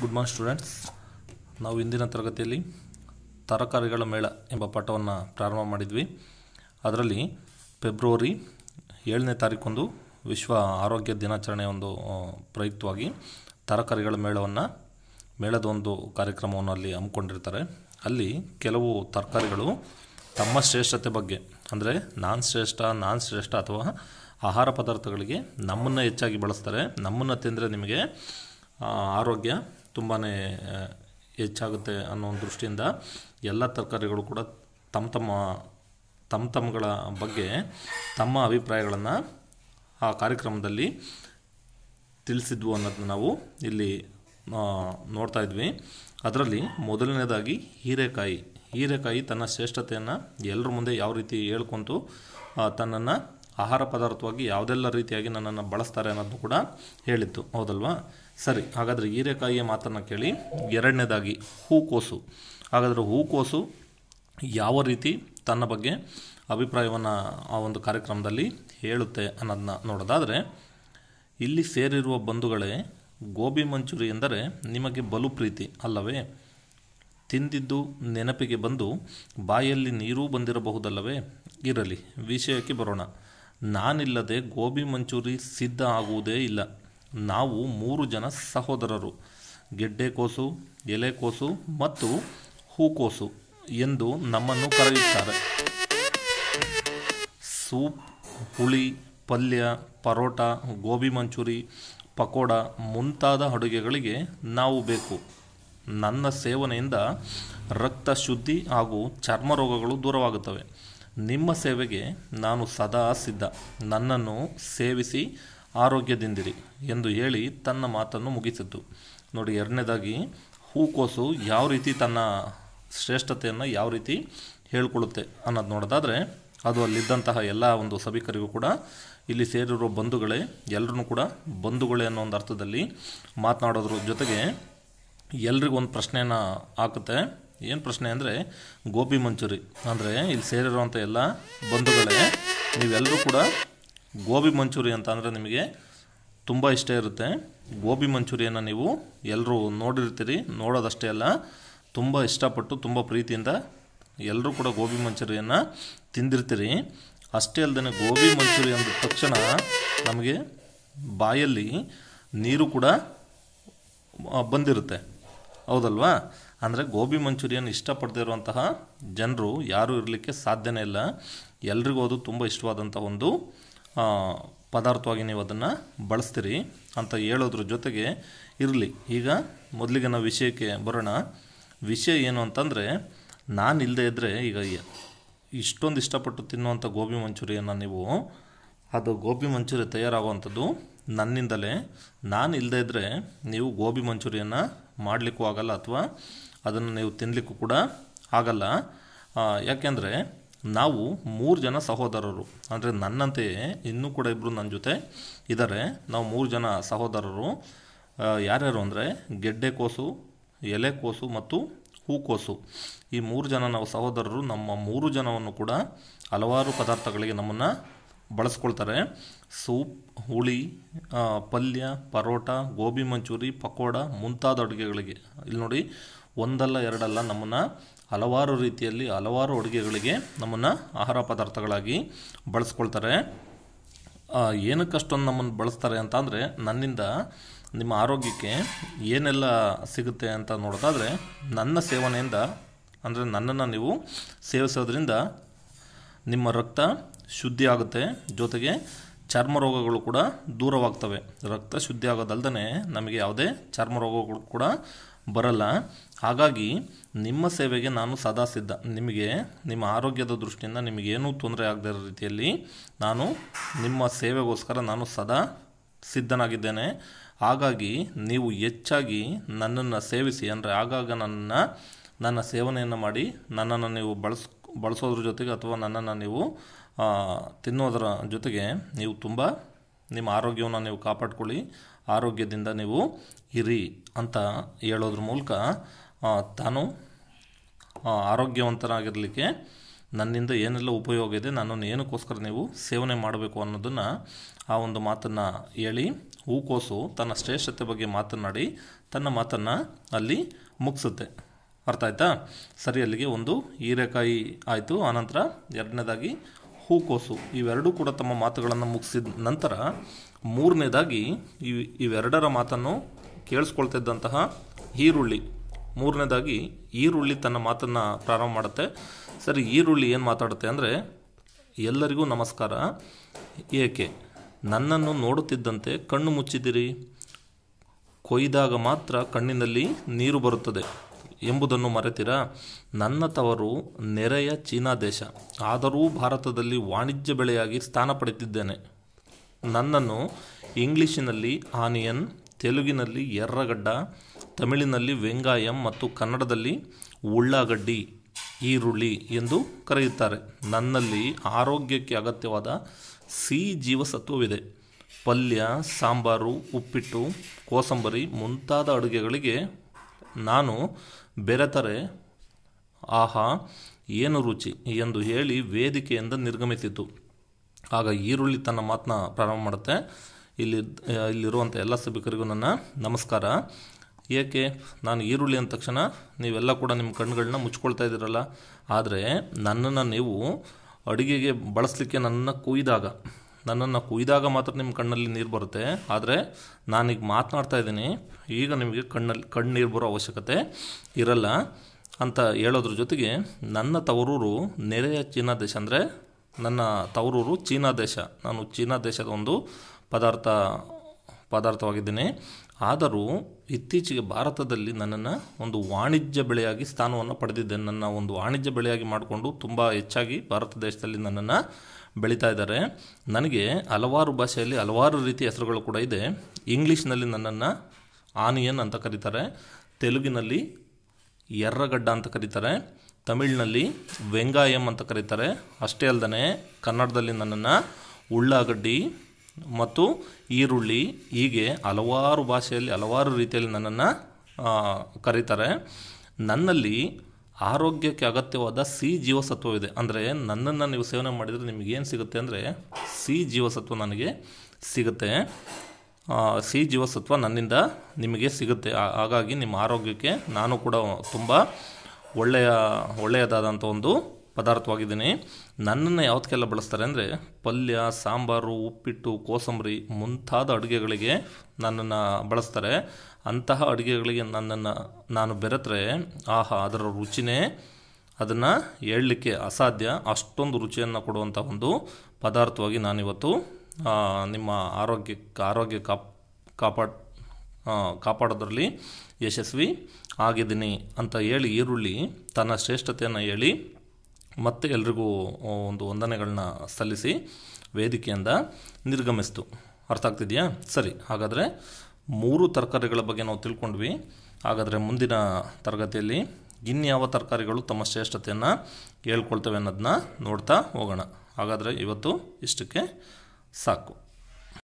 good morning students ನಾವು ಇಂದಿನ ತರಗತಿಯಲ್ಲಿ ತರಕಾರಿಗಳ ಮೇಳ ಎಂಬ ಪಾಠವನ್ನು ಪ್ರಾರಂಭ ಮಾಡಿದ್ವಿ ಅದರಲ್ಲಿ ಫೆಬ್ರವರಿ ಏಳನೇ ತಾರೀಕೊಂದು ವಿಶ್ವ ಆರೋಗ್ಯ ದಿನಾಚರಣೆಯ ಒಂದು ಪ್ರಯುಕ್ತವಾಗಿ ತರಕಾರಿಗಳ ಮೇಳವನ್ನು ಮೇಳದ ಒಂದು ಕಾರ್ಯಕ್ರಮವನ್ನು ಅಲ್ಲಿ ಹಮ್ಮಿಕೊಂಡಿರ್ತಾರೆ ಅಲ್ಲಿ ಕೆಲವು ತರಕಾರಿಗಳು ತಮ್ಮ ಶ್ರೇಷ್ಠತೆ ಬಗ್ಗೆ ಅಂದರೆ ನಾನ್ ಶ್ರೇಷ್ಠ ನಾನ್ ಶ್ರೇಷ್ಠ ಅಥವಾ ಆಹಾರ ಪದಾರ್ಥಗಳಿಗೆ ನಮ್ಮನ್ನು ಹೆಚ್ಚಾಗಿ ಬಳಸ್ತಾರೆ ನಮ್ಮನ್ನು ತಿಂದರೆ ನಿಮಗೆ ಆರೋಗ್ಯ ತುಂಬಾ ಹೆಚ್ಚಾಗುತ್ತೆ ಅನ್ನೋ ದೃಷ್ಟಿಯಿಂದ ಎಲ್ಲ ತರಕಾರಿಗಳು ಕೂಡ ತಮ್ಮ ತಮ್ಮ ತಮ್ಮ ತಮ್ಮಗಳ ಬಗ್ಗೆ ತಮ್ಮ ಅಭಿಪ್ರಾಯಗಳನ್ನು ಆ ಕಾರ್ಯಕ್ರಮದಲ್ಲಿ ತಿಳಿಸಿದ್ವು ಅನ್ನೋದನ್ನ ನಾವು ಇಲ್ಲಿ ನೋಡ್ತಾ ಇದ್ವಿ ಅದರಲ್ಲಿ ಮೊದಲನೇದಾಗಿ ಹೀರೆಕಾಯಿ ಹೀರೆಕಾಯಿ ತನ್ನ ಶ್ರೇಷ್ಠತೆಯನ್ನು ಎಲ್ಲರ ಮುಂದೆ ಯಾವ ರೀತಿ ಹೇಳ್ಕೊಂತು ತನ್ನನ್ನು ಆಹಾರ ಪದಾರ್ಥವಾಗಿ ಯಾವುದೆಲ್ಲ ರೀತಿಯಾಗಿ ನನ್ನನ್ನು ಬಳಸ್ತಾರೆ ಅನ್ನೋದನ್ನು ಕೂಡ ಹೇಳಿತ್ತು ಹೌದಲ್ವಾ ಸರಿ ಹಾಗಾದರೆ ಹೀರೆಕಾಯಿಯ ಮಾತನ್ನು ಕೇಳಿ ಎರಡನೇದಾಗಿ ಹೂಕೋಸು ಹಾಗಾದರೆ ಹೂಕೋಸು ಯಾವ ರೀತಿ ತನ್ನ ಬಗ್ಗೆ ಅಭಿಪ್ರಾಯವನ್ನು ಆ ಒಂದು ಕಾರ್ಯಕ್ರಮದಲ್ಲಿ ಹೇಳುತ್ತೆ ಅನ್ನೋದನ್ನ ನೋಡೋದಾದರೆ ಇಲ್ಲಿ ಸೇರಿರುವ ಬಂಧುಗಳೇ ಗೋಬಿ ಮಂಚೂರಿ ಎಂದರೆ ನಿಮಗೆ ಬಲು ಪ್ರೀತಿ ಅಲ್ಲವೇ ತಿಂದಿದ್ದು ನೆನಪಿಗೆ ಬಂದು ಬಾಯಲ್ಲಿ ನೀರೂ ಬಂದಿರಬಹುದಲ್ಲವೇ ಇರಲಿ ವಿಷಯಕ್ಕೆ ಬರೋಣ ನಾನಿಲ್ಲದೆ ಗೋಬಿ ಮಂಚೂರಿ ಸಿದ್ಧ ಆಗುವುದೇ ಇಲ್ಲ ನಾವು ಮೂರು ಜನ ಸಹೋದರರು ಗೆಡ್ಡೆಕೋಸು ಎಲೆಕೋಸು ಮತ್ತು ಹೂಕೋಸು ಎಂದು ನಮ್ಮನ್ನು ಕರೆಯುತ್ತಾರೆ ಸೂಪ್ ಹುಳಿ ಪಲ್ಯ ಪರೋಟ ಗೋಬಿ ಮಂಚೂರಿ ಪಕೋಡ ಮುಂತಾದ ಅಡುಗೆಗಳಿಗೆ ನಾವು ಬೇಕು ನನ್ನ ಸೇವನೆಯಿಂದ ರಕ್ತ ಶುದ್ಧಿ ಹಾಗೂ ಚರ್ಮ ರೋಗಗಳು ದೂರವಾಗುತ್ತವೆ ನಿಮ್ಮ ಸೇವೆಗೆ ನಾನು ಸದಾ ಸಿದ್ಧ ನನ್ನನ್ನು ಸೇವಿಸಿ ಆರೋಗ್ಯದಿಂದಿರಿ ಎಂದು ಹೇಳಿ ತನ್ನ ಮಾತನ್ನು ಮುಗಿಸಿದ್ದು ನೋಡಿ ಎರಡನೇದಾಗಿ ಹೂಕೋಸು ಯಾವ ರೀತಿ ತನ್ನ ಶ್ರೇಷ್ಠತೆಯನ್ನು ಯಾವ ರೀತಿ ಹೇಳ್ಕೊಳ್ಳುತ್ತೆ ಅನ್ನೋದು ನೋಡೋದಾದರೆ ಅದು ಅಲ್ಲಿದ್ದಂತಹ ಎಲ್ಲ ಒಂದು ಸಭಿಕರಿಗೂ ಕೂಡ ಇಲ್ಲಿ ಸೇರಿರೋ ಬಂಧುಗಳೇ ಎಲ್ಲರೂ ಕೂಡ ಬಂಧುಗಳೇ ಅನ್ನೋ ಒಂದು ಅರ್ಥದಲ್ಲಿ ಮಾತನಾಡೋದ್ರ ಜೊತೆಗೆ ಎಲ್ರಿಗೂ ಒಂದು ಪ್ರಶ್ನೆಯನ್ನು ಹಾಕುತ್ತೆ ಏನು ಪ್ರಶ್ನೆ ಅಂದರೆ ಗೋಬಿ ಮಂಚೂರಿ ಅಂದರೆ ಇಲ್ಲಿ ಸೇರಿರುವಂಥ ಎಲ್ಲ ಬಂಧುಗಳೇ ನೀವೆಲ್ಲರೂ ಕೂಡ ಗೋಬಿ ಮಂಚೂರಿ ಅಂತ ಅಂದರೆ ನಿಮಗೆ ತುಂಬ ಇಷ್ಟ ಇರುತ್ತೆ ಗೋಬಿ ಮಂಚೂರಿಯನ್ನು ನೀವು ಎಲ್ಲರೂ ನೋಡಿರ್ತೀರಿ ನೋಡೋದಷ್ಟೇ ಅಲ್ಲ ತುಂಬ ಇಷ್ಟಪಟ್ಟು ತುಂಬ ಪ್ರೀತಿಯಿಂದ ಎಲ್ಲರೂ ಕೂಡ ಗೋಬಿ ಮಂಚೂರಿಯನ್ನು ತಿಂದಿರ್ತೀರಿ ಅಷ್ಟೇ ಅಲ್ಲದೆ ಗೋಬಿ ಮಂಚೂರಿ ಅಂದ ತಕ್ಷಣ ನಮಗೆ ಬಾಯಲ್ಲಿ ನೀರು ಕೂಡ ಬಂದಿರುತ್ತೆ ಹೌದಲ್ವಾ ಅಂದರೆ ಗೋಬಿ ಮಂಚೂರಿಯನ್ನು ಇಷ್ಟಪಡ್ತಿರುವಂತಹ ಜನರು ಯಾರೂ ಇರಲಿಕ್ಕೆ ಸಾಧ್ಯನೇ ಇಲ್ಲ ಎಲ್ರಿಗೂ ಅದು ತುಂಬ ಇಷ್ಟವಾದಂಥ ಒಂದು ಪದಾರ್ಥವಾಗಿ ನೀವು ಅದನ್ನು ಬಳಸ್ತೀರಿ ಅಂತ ಹೇಳೋದ್ರ ಜೊತೆಗೆ ಇರಲಿ ಈಗ ಮೊದಲಿಗೆ ನಾವು ವಿಷಯಕ್ಕೆ ಬರೋಣ ವಿಷಯ ಏನು ಅಂತಂದರೆ ನಾನು ಇಲ್ಲದೆ ಇದ್ದರೆ ಈಗ ಇಷ್ಟೊಂದು ಇಷ್ಟಪಟ್ಟು ತಿನ್ನುವಂಥ ಗೋಬಿ ಮಂಚೂರಿಯನ್ನು ನೀವು ಅದು ಗೋಬಿ ಮಂಚೂರಿ ತಯಾರಾಗುವಂಥದ್ದು ನನ್ನಿಂದಲೇ ನಾನು ಇಲ್ಲದೇ ಇದ್ದರೆ ನೀವು ಗೋಬಿ ಮಂಚೂರಿಯನ್ನು ಮಾಡಲಿಕ್ಕೂ ಆಗಲ್ಲ ಅಥವಾ ಅದನ್ನು ನೀವು ತಿನ್ನಲಿಕ್ಕೂ ಕೂಡ ಆಗಲ್ಲ ಯಾಕೆಂದರೆ ನಾವು ಮೂರು ಜನ ಸಹೋದರರು ಅಂದರೆ ನನ್ನಂತೆಯೇ ಇನ್ನೂ ಕೂಡ ಇಬ್ಬರು ನನ್ನ ಜೊತೆ ಇದ್ದಾರೆ ನಾವು ಮೂರು ಜನ ಸಹೋದರರು ಯಾರ್ಯಾರು ಅಂದರೆ ಗೆಡ್ಡೆಕೋಸು ಎಲೆಕೋಸು ಮತ್ತು ಹೂಕೋಸು ಈ ಮೂರು ಜನ ನಾವು ಸಹೋದರರು ನಮ್ಮ ಮೂರು ಜನವನ್ನು ಕೂಡ ಹಲವಾರು ಪದಾರ್ಥಗಳಿಗೆ ನಮ್ಮನ್ನು ಬಳಸ್ಕೊಳ್ತಾರೆ ಸೂಪ್ ಹುಳಿ ಪಲ್ಯ ಪರೋಟ ಗೋಬಿ ಮಂಚೂರಿ ಪಕೋಡ ಮುಂತಾದ ಅಡುಗೆಗಳಿಗೆ ಇಲ್ಲಿ ನೋಡಿ ಒಂದಲ್ಲ ಎರಡಲ್ಲ ನಮ್ಮನ್ನು ಹಲವಾರು ರೀತಿಯಲ್ಲಿ ಹಲವಾರು ಅಡುಗೆಗಳಿಗೆ ನಮ್ಮನ್ನು ಆಹಾರ ಪದಾರ್ಥಗಳಾಗಿ ಬಳಸ್ಕೊಳ್ತಾರೆ ಅಷ್ಟೊಂದು ನಮ್ಮನ್ನು ಬಳಸ್ತಾರೆ ಅಂತ ಅಂದರೆ ನನ್ನಿಂದ ನಿಮ್ಮ ಆರೋಗ್ಯಕ್ಕೆ ಏನೆಲ್ಲ ಸಿಗುತ್ತೆ ಅಂತ ನೋಡೋದಾದರೆ ನನ್ನ ಸೇವನೆಯಿಂದ ಅಂದರೆ ನನ್ನನ್ನು ನೀವು ಸೇವಿಸೋದ್ರಿಂದ ನಿಮ್ಮ ರಕ್ತ ಶುದ್ಧಿ ಆಗುತ್ತೆ ಜೊತೆಗೆ ಚರ್ಮ ರೋಗಗಳು ಕೂಡ ದೂರವಾಗ್ತವೆ ರಕ್ತ ಶುದ್ಧಿ ಆಗೋದಲ್ದೇ ನಮಗೆ ಯಾವುದೇ ಚರ್ಮ ರೋಗಗಳು ಕೂಡ ಬರಲ್ಲ ಹಾಗಾಗಿ ನಿಮ್ಮ ಸೇವೆಗೆ ನಾನು ಸದಾ ಸಿದ್ಧ ನಿಮಗೆ ನಿಮ್ಮ ಆರೋಗ್ಯದ ದೃಷ್ಟಿಯಿಂದ ನಿಮಗೇನು ತೊಂದರೆ ಆಗದ ರೀತಿಯಲ್ಲಿ ನಾನು ನಿಮ್ಮ ಸೇವೆಗೋಸ್ಕರ ನಾನು ಸದಾ ಸಿದ್ಧನಾಗಿದ್ದೇನೆ ಹಾಗಾಗಿ ನೀವು ಹೆಚ್ಚಾಗಿ ನನ್ನನ್ನು ಸೇವಿಸಿ ಅಂದರೆ ಆಗಾಗ ನನ್ನ ನನ್ನ ಸೇವನೆಯನ್ನು ಮಾಡಿ ನನ್ನನ್ನು ನೀವು ಬಳಸ್ ಬಳಸೋದ್ರ ಜೊತೆಗೆ ಅಥವಾ ನನ್ನನ್ನು ನೀವು ತಿನ್ನೋದರ ಜೊತೆಗೆ ನೀವು ತುಂಬ ನಿಮ್ಮ ಆರೋಗ್ಯವನ್ನು ನೀವು ಕಾಪಾಡ್ಕೊಳ್ಳಿ ಆರೋಗ್ಯದಿಂದ ನೀವು ಇರಿ ಅಂತ ಹೇಳೋದ್ರ ಮೂಲಕ ತಾನು ಆರೋಗ್ಯವಂತನಾಗಿರಲಿಕ್ಕೆ ನನ್ನಿಂದ ಏನೆಲ್ಲ ಉಪಯೋಗ ಇದೆ ನನ್ನನ್ನು ಏನಕ್ಕೋಸ್ಕರ ನೀವು ಸೇವನೆ ಮಾಡಬೇಕು ಅನ್ನೋದನ್ನು ಆ ಒಂದು ಮಾತನ್ನು ಹೇಳಿ ಹೂಕೋಸು ತನ್ನ ಶ್ರೇಷ್ಠತೆ ಬಗ್ಗೆ ಮಾತನಾಡಿ ತನ್ನ ಮಾತನ್ನು ಅಲ್ಲಿ ಮುಗಿಸುತ್ತೆ ಅರ್ಥ ಆಯ್ತಾ ಸರಿ ಅಲ್ಲಿಗೆ ಒಂದು ಹೀರೆಕಾಯಿ ಆಯಿತು ಆನಂತರ ಎರಡನೇದಾಗಿ ಹೂಕೋಸು ಇವೆರಡೂ ಕೂಡ ತಮ್ಮ ಮಾತುಗಳನ್ನು ಮುಗಿಸಿದ ನಂತರ ಮೂರನೇದಾಗಿ ಇವ್ ಇವೆರಡರ ಮಾತನ್ನು ಕೇಳಿಸ್ಕೊಳ್ತಿದ್ದಂತಹ ಈರುಳ್ಳಿ ಮೂರನೇದಾಗಿ ಈರುಳ್ಳಿ ತನ್ನ ಮಾತನ್ನು ಪ್ರಾರಂಭ ಮಾಡುತ್ತೆ ಸರಿ ಈರುಳ್ಳಿ ಏನು ಮಾತಾಡುತ್ತೆ ಅಂದರೆ ಎಲ್ಲರಿಗೂ ನಮಸ್ಕಾರ ಏಕೆ ನನ್ನನ್ನು ನೋಡುತ್ತಿದ್ದಂತೆ ಕಣ್ಣು ಮುಚ್ಚಿದಿರಿ ಕೊಯ್ದಾಗ ಮಾತ್ರ ಕಣ್ಣಿನಲ್ಲಿ ನೀರು ಬರುತ್ತದೆ ಎಂಬುದನ್ನು ಮರೆತೀರ ನನ್ನ ತವರು ನೆರೆಯ ಚೀನಾ ದೇಶ ಆದರೂ ಭಾರತದಲ್ಲಿ ವಾಣಿಜ್ಯ ಬೆಳೆಯಾಗಿ ಸ್ಥಾನ ಪಡೆದಿದ್ದೇನೆ ನನ್ನನ್ನು ಇಂಗ್ಲೀಷಿನಲ್ಲಿ ಆನಿಯನ್ ತೆಲುಗಿನಲ್ಲಿ ಎರ್ರಗಡ್ಡ ತಮಿಳಿನಲ್ಲಿ ವೆಂಗಾಯಂ ಮತ್ತು ಕನ್ನಡದಲ್ಲಿ ಉಳ್ಳಾಗಡ್ಡಿ ಈರುಳ್ಳಿ ಎಂದು ಕರೆಯುತ್ತಾರೆ ನನ್ನಲ್ಲಿ ಆರೋಗ್ಯಕ್ಕೆ ಅಗತ್ಯವಾದ ಸಿ ಜೀವಸತ್ವವಿದೆ ಪಲ್ಯ ಸಾಂಬಾರು ಉಪ್ಪಿಟ್ಟು ಕೋಸಂಬರಿ ಮುಂತಾದ ಅಡುಗೆಗಳಿಗೆ ನಾನು ಬೆರೆತರೆ ಆಹಾ ಏನು ರುಚಿ ಎಂದು ಹೇಳಿ ವೇದಿಕೆಯಿಂದ ನಿರ್ಗಮಿಸಿತು ಆಗ ಈರುಳ್ಳಿ ತನ್ನ ಮಾತನ್ನ ಪ್ರಾರಂಭ ಮಾಡುತ್ತೆ ಇಲ್ಲಿ ಇಲ್ಲಿರುವಂಥ ಎಲ್ಲ ಸಭಿಕರಿಗೂ ನನ್ನ ನಮಸ್ಕಾರ ಏಕೆ ನಾನು ಈರುಳ್ಳಿ ಅಂದ ತಕ್ಷಣ ನೀವೆಲ್ಲ ಕೂಡ ನಿಮ್ಮ ಕಣ್ಣುಗಳನ್ನ ಮುಚ್ಕೊಳ್ತಾ ಇದ್ದೀರಲ್ಲ ಆದರೆ ನನ್ನನ್ನು ನೀವು ಅಡುಗೆಗೆ ಬಳಸಲಿಕ್ಕೆ ನನ್ನನ್ನು ಕೊಯ್ದಾಗ ನನ್ನನ್ನು ಕೊಯ್ದಾಗ ಮಾತ್ರ ನಿಮ್ಮ ಕಣ್ಣಲ್ಲಿ ನೀರು ಬರುತ್ತೆ ಆದರೆ ನಾನೀಗ ಮಾತನಾಡ್ತಾ ಇದ್ದೀನಿ ಈಗ ನಿಮಗೆ ಕಣ್ಣಲ್ಲಿ ಕಣ್ಣೀರು ಬರೋ ಅವಶ್ಯಕತೆ ಇರಲ್ಲ ಅಂತ ಹೇಳೋದ್ರ ಜೊತೆಗೆ ನನ್ನ ತವರೂರು ನೆರೆಯ ಚೀನಾ ದೇಶ ಅಂದರೆ ನನ್ನ ತವರೂರು ಚೀನಾ ದೇಶ ನಾನು ಚೀನಾ ದೇಶದ ಒಂದು ಪದಾರ್ಥ ಪದಾರ್ಥವಾಗಿದ್ದೇನೆ ಆದರೂ ಇತ್ತೀಚೆಗೆ ಭಾರತದಲ್ಲಿ ನನ್ನನ್ನು ಒಂದು ವಾಣಿಜ್ಯ ಬೆಳೆಯಾಗಿ ಸ್ಥಾನವನ್ನು ಪಡೆದಿದ್ದೆ ನನ್ನ ಒಂದು ವಾಣಿಜ್ಯ ಬೆಳೆಯಾಗಿ ಮಾಡಿಕೊಂಡು ತುಂಬ ಹೆಚ್ಚಾಗಿ ಭಾರತ ದೇಶದಲ್ಲಿ ನನ್ನನ್ನು ಬೆಳೀತಾ ಇದ್ದಾರೆ ನನಗೆ ಹಲವಾರು ಭಾಷೆಯಲ್ಲಿ ಹಲವಾರು ರೀತಿಯ ಹೆಸರುಗಳು ಕೂಡ ಇದೆ ಇಂಗ್ಲೀಷ್ನಲ್ಲಿ ನನ್ನನ್ನು ಆನಿಯನ್ ಅಂತ ಕರೀತಾರೆ ತೆಲುಗಿನಲ್ಲಿ ಎರ್ರಗಡ್ಡ ಅಂತ ಕರೀತಾರೆ ತಮಿಳಿನಲ್ಲಿ ವೆಂಗಾಯಂ ಅಂತ ಕರೀತಾರೆ ಅಷ್ಟೇ ಅಲ್ಲದೆ ಕನ್ನಡದಲ್ಲಿ ನನ್ನನ್ನು ಉಳ್ಳಾಗಡ್ಡಿ ಮತ್ತು ಈರುಳ್ಳಿ ಹೀಗೆ ಹಲವಾರು ಭಾಷೆಯಲ್ಲಿ ಹಲವಾರು ರೀತಿಯಲ್ಲಿ ನನ್ನನ್ನು ಕರೀತಾರೆ ನನ್ನಲ್ಲಿ ಆರೋಗ್ಯಕ್ಕೆ ಅಗತ್ಯವಾದ ಸಿ ಜೀವಸತ್ವವಿದೆ ಅಂದರೆ ನನ್ನನ್ನು ನೀವು ಸೇವನೆ ಮಾಡಿದರೆ ನಿಮಗೇನು ಸಿಗುತ್ತೆ ಅಂದರೆ ಸಿ ಜೀವಸತ್ವ ನನಗೆ ಸಿಗುತ್ತೆ ಸಿ ಜೀವಸತ್ವ ನನ್ನಿಂದ ನಿಮಗೆ ಸಿಗುತ್ತೆ ಹಾಗಾಗಿ ನಿಮ್ಮ ಆರೋಗ್ಯಕ್ಕೆ ನಾನು ಕೂಡ ತುಂಬ ಒಳ್ಳೆಯ ಒಳ್ಳೆಯದಾದಂಥ ಒಂದು ಪದಾರ್ಥವಾಗಿದ್ದೀನಿ ನನ್ನನ್ನು ಯಾವತ್ತಕ್ಕೆಲ್ಲ ಬಳಸ್ತಾರೆ ಅಂದರೆ ಪಲ್ಯ ಸಾಂಬಾರು ಉಪ್ಪಿಟ್ಟು ಕೋಸಂಬರಿ ಮುಂತಾದ ಅಡುಗೆಗಳಿಗೆ ನನ್ನನ್ನು ಬಳಸ್ತಾರೆ ಅಂತಹ ಅಡುಗೆಗಳಿಗೆ ನನ್ನನ್ನು ನಾನು ಬೆರೆತರೆ ಆಹಾ ಅದರ ರುಚಿನೇ ಅದನ್ನು ಹೇಳಲಿಕ್ಕೆ ಅಸಾಧ್ಯ ಅಷ್ಟೊಂದು ರುಚಿಯನ್ನು ಕೊಡುವಂಥ ಒಂದು ಪದಾರ್ಥವಾಗಿ ನಾನಿವತ್ತು ನಿಮ್ಮ ಆರೋಗ್ಯಕ್ಕೆ ಆರೋಗ್ಯ ಕಾಪ್ ಕಾಪಾಡ್ ಕಾಪಾಡೋದ್ರಲ್ಲಿ ಯಶಸ್ವಿ ಆಗಿದ್ದೀನಿ ಅಂತ ಹೇಳಿ ಈರುಳ್ಳಿ ತನ್ನ ಶ್ರೇಷ್ಠತೆಯನ್ನು ಹೇಳಿ ಮತ್ತೆ ಎಲ್ರಿಗೂ ಒಂದು ವಂದನೆಗಳನ್ನ ಸಲ್ಲಿಸಿ ವೇದಿಕೆಯಿಂದ ನಿರ್ಗಮಿಸ್ತು ಅರ್ಥ ಆಗ್ತಿದೆಯಾ ಸರಿ ಹಾಗಾದರೆ ಮೂರು ತರಕಾರಿಗಳ ಬಗ್ಗೆ ನಾವು ತಿಳ್ಕೊಂಡ್ವಿ ಹಾಗಾದರೆ ಮುಂದಿನ ತರಗತಿಯಲ್ಲಿ ಇನ್ಯಾವ ತರಕಾರಿಗಳು ತಮ್ಮ ಶ್ರೇಷ್ಠತೆಯನ್ನು ಹೇಳ್ಕೊಳ್ತವೆ ಅನ್ನೋದನ್ನ ನೋಡ್ತಾ ಹೋಗೋಣ ಹಾಗಾದರೆ ಇವತ್ತು ಇಷ್ಟಕ್ಕೆ ಸಾಕು